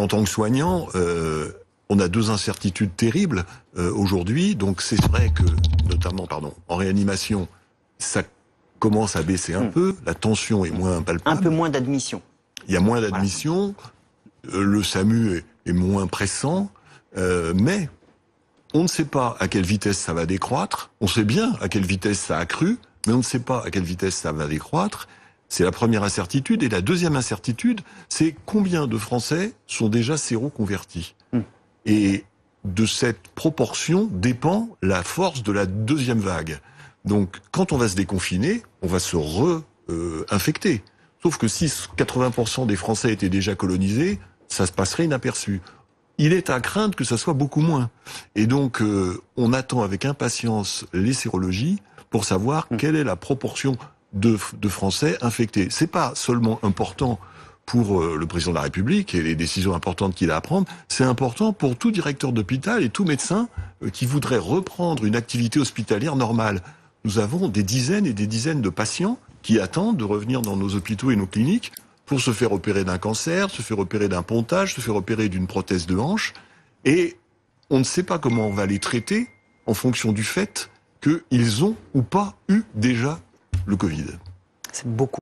Et en tant que soignant, euh, on a deux incertitudes terribles euh, aujourd'hui. Donc c'est vrai que, notamment, pardon, en réanimation, ça commence à baisser un hmm. peu. La tension est moins palpable. Un peu moins d'admission. Il y a moins d'admission. Euh, le SAMU est, est moins pressant. mais on ne sait pas à quelle vitesse ça va décroître. On sait bien à quelle vitesse ça a cru, mais on ne sait pas à quelle vitesse ça va décroître. C'est la première incertitude. Et la deuxième incertitude, c'est combien de Français sont déjà séroconvertis. convertis hmm. Et de cette proportion dépend la force de la deuxième vague. Donc, quand on va se déconfiner, on va se re-infecter. Sauf que si 80% des Français étaient déjà colonisés, ça se passerait inaperçu. Il est à craindre que ça soit beaucoup moins. Et donc, euh, on attend avec impatience les sérologies pour savoir hmm. quelle est la proportion de, Français infectés. Ce n'est pas seulement important pour euh, le président de la République et les décisions importantes qu'il a à prendre, c'est important pour tout directeur d'hôpital et tout médecin euh, qui voudrait reprendre une activité hospitalière normale. Nous avons des dizaines et des dizaines de patients qui attendent de revenir dans nos hôpitaux et nos cliniques pour se faire opérer d'un cancer, se faire opérer d'un pontage, se faire opérer d'une prothèse de hanche. Et on ne sait pas comment on va les traiter en fonction du fait qu'ils ont ou pas eu déjà le Covid. C'est beaucoup.